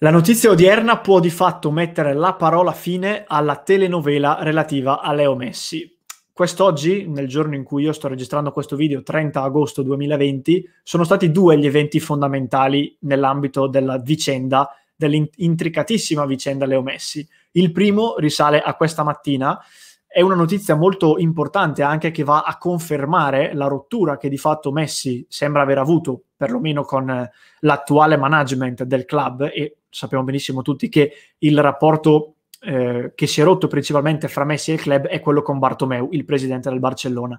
La notizia odierna può di fatto mettere la parola fine alla telenovela relativa a Leo Messi. Quest'oggi, nel giorno in cui io sto registrando questo video, 30 agosto 2020, sono stati due gli eventi fondamentali nell'ambito della vicenda, dell'intricatissima vicenda Leo Messi. Il primo risale a questa mattina, è una notizia molto importante anche che va a confermare la rottura che di fatto Messi sembra aver avuto, perlomeno con eh, l'attuale management del club e sappiamo benissimo tutti che il rapporto eh, che si è rotto principalmente fra Messi e il club è quello con Bartomeu, il presidente del Barcellona.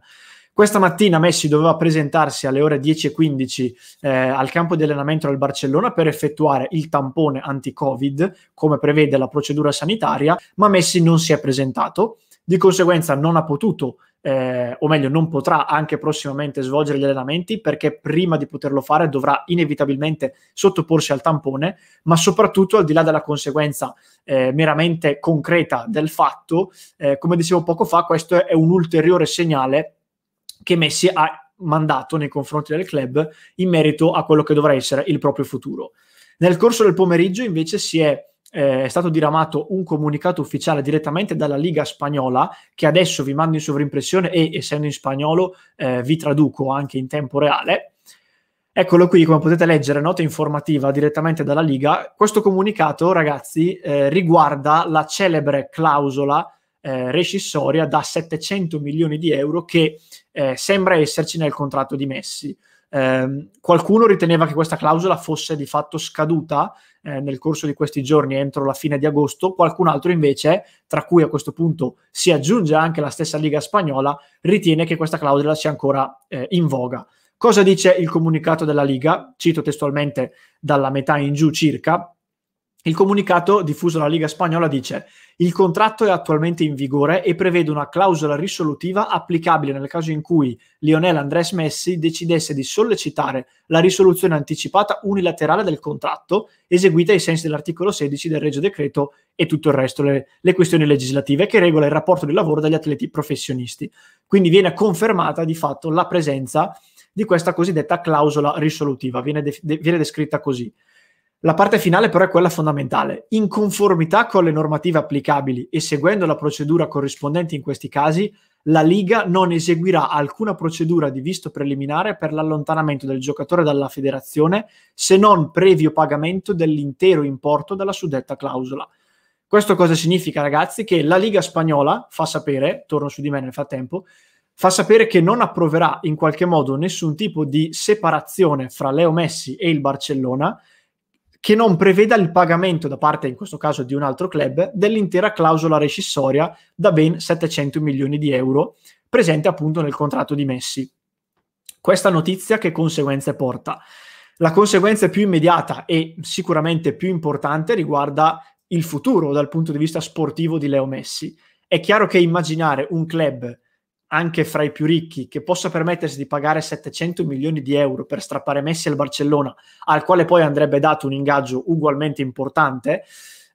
Questa mattina Messi doveva presentarsi alle ore 10.15 eh, al campo di allenamento del Barcellona per effettuare il tampone anti-Covid, come prevede la procedura sanitaria, ma Messi non si è presentato di conseguenza non ha potuto, eh, o meglio non potrà anche prossimamente svolgere gli allenamenti perché prima di poterlo fare dovrà inevitabilmente sottoporsi al tampone, ma soprattutto al di là della conseguenza eh, meramente concreta del fatto, eh, come dicevo poco fa, questo è un ulteriore segnale che Messi ha mandato nei confronti del club in merito a quello che dovrà essere il proprio futuro. Nel corso del pomeriggio invece si è eh, è stato diramato un comunicato ufficiale direttamente dalla Liga Spagnola, che adesso vi mando in sovrimpressione e, essendo in spagnolo, eh, vi traduco anche in tempo reale. Eccolo qui, come potete leggere, nota informativa direttamente dalla Liga. Questo comunicato, ragazzi, eh, riguarda la celebre clausola eh, rescissoria da 700 milioni di euro che eh, sembra esserci nel contratto di Messi. Eh, qualcuno riteneva che questa clausola fosse di fatto scaduta eh, nel corso di questi giorni, entro la fine di agosto, qualcun altro invece, tra cui a questo punto si aggiunge anche la stessa Liga spagnola, ritiene che questa clausola sia ancora eh, in voga. Cosa dice il comunicato della Liga? Cito testualmente dalla metà in giù circa, il comunicato diffuso dalla Liga Spagnola dice il contratto è attualmente in vigore e prevede una clausola risolutiva applicabile nel caso in cui Lionel Andrés Messi decidesse di sollecitare la risoluzione anticipata unilaterale del contratto eseguita ai sensi dell'articolo 16 del Regio Decreto e tutto il resto, le, le questioni legislative che regola il rapporto di lavoro degli atleti professionisti. Quindi viene confermata di fatto la presenza di questa cosiddetta clausola risolutiva, viene, de- viene descritta così la parte finale però è quella fondamentale. In conformità con le normative applicabili e seguendo la procedura corrispondente in questi casi, la Liga non eseguirà alcuna procedura di visto preliminare per l'allontanamento del giocatore dalla federazione se non previo pagamento dell'intero importo della suddetta clausola. Questo cosa significa, ragazzi? Che la Liga spagnola fa sapere, torno su di me nel frattempo, fa sapere che non approverà in qualche modo nessun tipo di separazione fra Leo Messi e il Barcellona che non preveda il pagamento da parte, in questo caso, di un altro club dell'intera clausola rescissoria da ben 700 milioni di euro presente appunto nel contratto di Messi. Questa notizia che conseguenze porta? La conseguenza più immediata e sicuramente più importante riguarda il futuro dal punto di vista sportivo di Leo Messi. È chiaro che immaginare un club anche fra i più ricchi, che possa permettersi di pagare 700 milioni di euro per strappare Messi al Barcellona, al quale poi andrebbe dato un ingaggio ugualmente importante,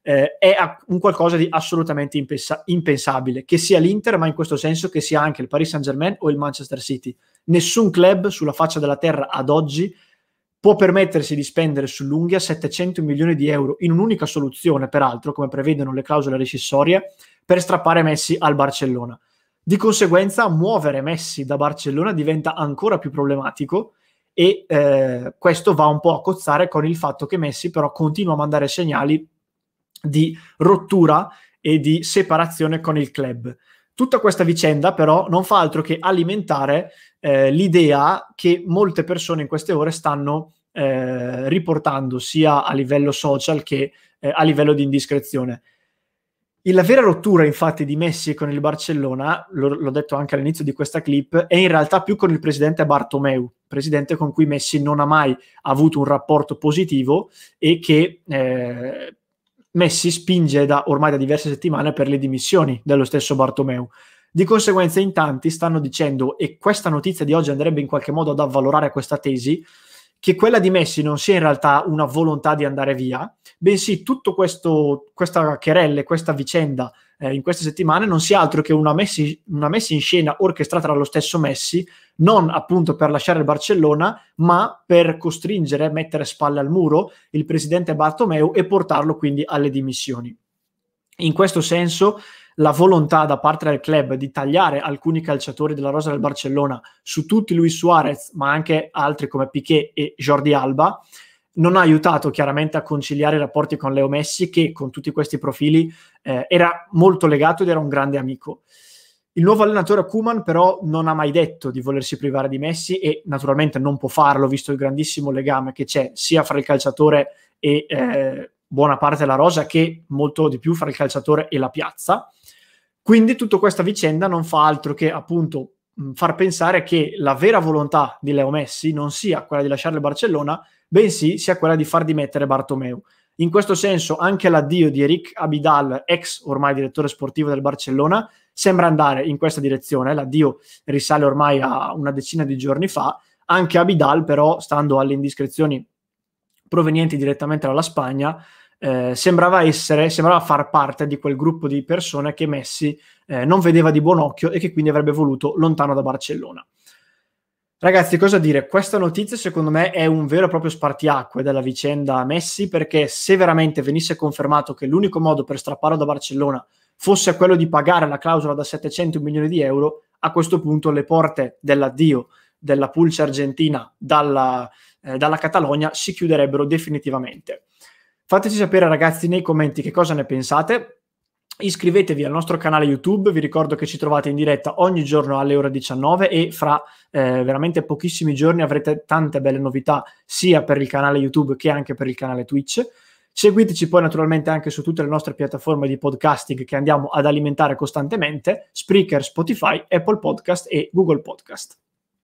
eh, è un qualcosa di assolutamente impens- impensabile, che sia l'Inter, ma in questo senso che sia anche il Paris Saint-Germain o il Manchester City. Nessun club sulla faccia della terra ad oggi può permettersi di spendere sull'unghia 700 milioni di euro in un'unica soluzione, peraltro, come prevedono le clausole rescissorie, per strappare Messi al Barcellona. Di conseguenza, muovere Messi da Barcellona diventa ancora più problematico e eh, questo va un po' a cozzare con il fatto che Messi però continua a mandare segnali di rottura e di separazione con il club. Tutta questa vicenda però non fa altro che alimentare eh, l'idea che molte persone in queste ore stanno eh, riportando sia a livello social che eh, a livello di indiscrezione. La vera rottura, infatti, di Messi con il Barcellona, lo, l'ho detto anche all'inizio di questa clip, è in realtà più con il presidente Bartomeu, presidente con cui Messi non ha mai avuto un rapporto positivo e che eh, Messi spinge da, ormai da diverse settimane per le dimissioni dello stesso Bartomeu. Di conseguenza, in tanti stanno dicendo, e questa notizia di oggi andrebbe in qualche modo ad avvalorare questa tesi, che quella di Messi non sia in realtà una volontà di andare via, bensì tutto questo, questa querelle, questa vicenda eh, in queste settimane non sia altro che una, messi, una messa in scena orchestrata dallo stesso Messi, non appunto per lasciare il Barcellona, ma per costringere, mettere spalle al muro il presidente Bartomeu e portarlo quindi alle dimissioni. In questo senso la volontà da parte del club di tagliare alcuni calciatori della rosa del Barcellona, su tutti Luis Suarez, ma anche altri come Piquet e Jordi Alba, non ha aiutato chiaramente a conciliare i rapporti con Leo Messi, che con tutti questi profili eh, era molto legato ed era un grande amico. Il nuovo allenatore Kuman però non ha mai detto di volersi privare di Messi e naturalmente non può farlo visto il grandissimo legame che c'è sia fra il calciatore e eh, buona parte della rosa che molto di più fra il calciatore e la piazza. Quindi tutta questa vicenda non fa altro che appunto far pensare che la vera volontà di Leo Messi non sia quella di lasciare il Barcellona, bensì sia quella di far dimettere Bartomeu. In questo senso anche l'addio di Eric Abidal, ex ormai direttore sportivo del Barcellona, sembra andare in questa direzione. L'addio risale ormai a una decina di giorni fa. Anche Abidal però, stando alle indiscrezioni provenienti direttamente dalla Spagna, eh, sembrava essere, sembrava far parte di quel gruppo di persone che Messi eh, non vedeva di buon occhio e che quindi avrebbe voluto lontano da Barcellona. Ragazzi, cosa dire? Questa notizia secondo me è un vero e proprio spartiacque della vicenda Messi perché se veramente venisse confermato che l'unico modo per strapparlo da Barcellona fosse quello di pagare la clausola da 700 milioni di euro, a questo punto le porte dell'addio della pulce argentina dalla, eh, dalla Catalogna si chiuderebbero definitivamente. Fateci sapere ragazzi nei commenti che cosa ne pensate. Iscrivetevi al nostro canale YouTube, vi ricordo che ci trovate in diretta ogni giorno alle ore 19 e fra eh, veramente pochissimi giorni avrete tante belle novità sia per il canale YouTube che anche per il canale Twitch. Seguiteci poi naturalmente anche su tutte le nostre piattaforme di podcasting che andiamo ad alimentare costantemente, Spreaker, Spotify, Apple Podcast e Google Podcast.